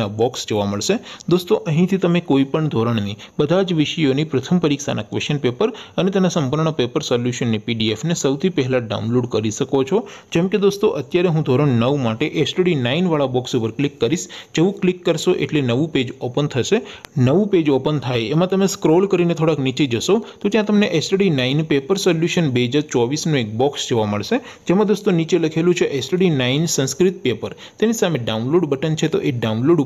ના બોક્સ જોવા મળશે દોસ્તો અહીંથી તમે કોઈપણ ધોરણની બધા જ વિષયોની પ્રથમ પરીક્ષાના ક્વેશ્ચન પેપર અને તેના સંપૂર્ણ પેપર સોલ્યુશનની પીડીએફ ને સૌથી પહેલા ડાઉનલોડ કરી શકો છો જેમ કે દોસ્તો અત્યારે હું ધોરણ 9 માટે એસ્ટડી 9 વાળા બોક્સ પર ક્લિક કરીશ જેવું ક્લિક કરશો એટલે નવું પેજ ઓપન થશે નવું પેજ ઓપન થાય એમાં તમે સ્ક્રોલ કરીને થોડક નીચે જશો તો ત્યાં તમને એસ્ટડી 9 પેપર સોલ્યુશન 2024 નો એક બોક્સ જોવા મળશે જેમાં દોસ્તો નીચે લખેલું છે એસ્ટડી 9 સંસ્કૃત પેપર તેની સામે ડાઉનલોડ બટન છે તો એ ડાઉનલોડ